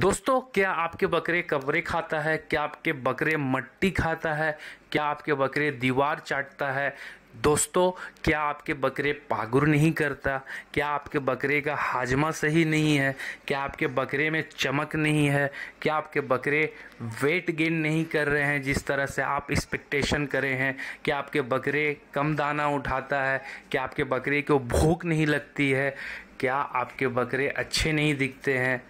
दोस्तों क्या आपके बकरे कवरे खाता है क्या आपके बकरे मट्टी खाता है क्या आपके बकरे दीवार चाटता है दोस्तों क्या आपके बकरे पागुर नहीं करता क्या आपके बकरे का हाजमा सही नहीं है क्या आपके बकरे में चमक नहीं है क्या आपके बकरे वेट गेन नहीं कर रहे हैं जिस तरह से आप एक्सपेक्टेशन करें हैं क्या आपके बकरे कम दाना उठाता है क्या आपके बकरे को भूख नहीं लगती है क्या आपके बकरे अच्छे नहीं दिखते हैं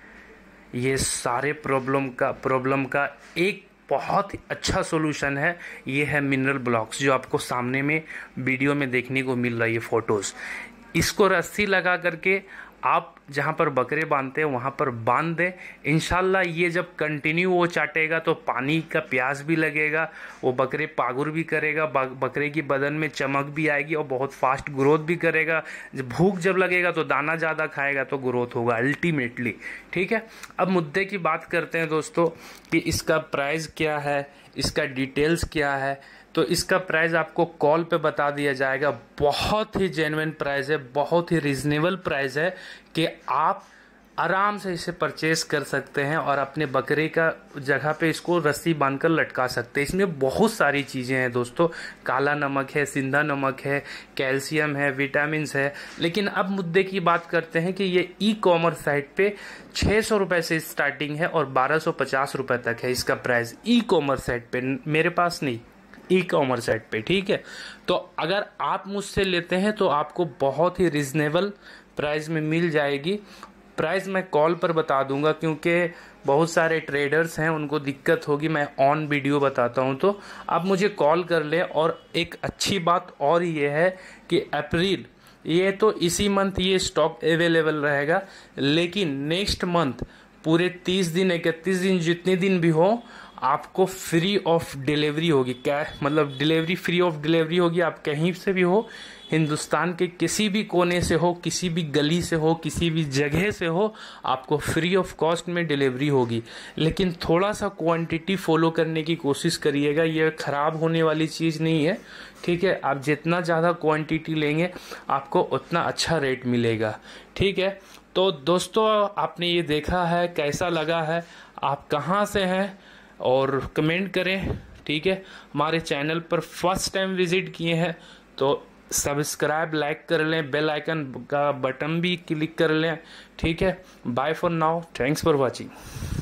ये सारे प्रॉब्लम का प्रॉब्लम का एक बहुत अच्छा सोल्यूशन है ये है मिनरल ब्लॉक्स जो आपको सामने में वीडियो में देखने को मिल रहा है ये फ़ोटोज़ इसको रस्सी लगा करके आप जहाँ पर बकरे बांधते हैं वहाँ पर बांध दें इन ये जब कंटिन्यू वो चाटेगा तो पानी का प्यास भी लगेगा वो बकरे पागुर भी करेगा बकरे की बदन में चमक भी आएगी और बहुत फास्ट ग्रोथ भी करेगा भूख जब लगेगा तो दाना ज़्यादा खाएगा तो ग्रोथ होगा अल्टीमेटली ठीक है अब मुद्दे की बात करते हैं दोस्तों कि इसका प्राइस क्या है इसका डिटेल्स क्या है तो इसका प्राइस आपको कॉल पे बता दिया जाएगा बहुत ही जेनविन प्राइस है बहुत ही रिजनेबल प्राइस है कि आप आराम से इसे परचेस कर सकते हैं और अपने बकरे का जगह पे इसको रस्सी बांधकर लटका सकते हैं इसमें बहुत सारी चीज़ें हैं दोस्तों काला नमक है सिंधा नमक है कैल्शियम है विटामिन है लेकिन अब मुद्दे की बात करते हैं कि ये ई कॉमर्स साइट पे छः सौ रुपये से स्टार्टिंग है और बारह सौ पचास रुपये तक है इसका प्राइस ई कॉमर्स साइट पर मेरे पास नहीं ई कॉमर्स साइट पे ठीक है तो अगर आप मुझसे लेते हैं तो आपको बहुत ही रिजनेबल प्राइस में मिल जाएगी प्राइस मैं कॉल पर बता दूंगा क्योंकि बहुत सारे ट्रेडर्स हैं उनको दिक्कत होगी मैं ऑन वीडियो बताता हूं तो आप मुझे कॉल कर लें और एक अच्छी बात और ये है कि अप्रैल ये तो इसी मंथ ये स्टॉक अवेलेबल रहेगा लेकिन नेक्स्ट मंथ पूरे तीस दिन इकतीस दिन जितने दिन भी हो आपको फ्री ऑफ डिलीवरी होगी क्या मतलब डिलीवरी फ्री ऑफ डिलीवरी होगी आप कहीं से भी हो हिंदुस्तान के किसी भी कोने से हो किसी भी गली से हो किसी भी जगह से हो आपको फ्री ऑफ कॉस्ट में डिलीवरी होगी लेकिन थोड़ा सा क्वांटिटी फॉलो करने की कोशिश करिएगा ये ख़राब होने वाली चीज़ नहीं है ठीक है आप जितना ज़्यादा क्वांटिटी लेंगे आपको उतना अच्छा रेट मिलेगा ठीक है तो दोस्तों आपने ये देखा है कैसा लगा है आप कहाँ से हैं और कमेंट करें ठीक है हमारे चैनल पर फर्स्ट टाइम विज़िट किए हैं तो सब्सक्राइब लाइक कर लें बेल आइकन का बटन भी क्लिक कर लें ठीक है bye for now thanks for watching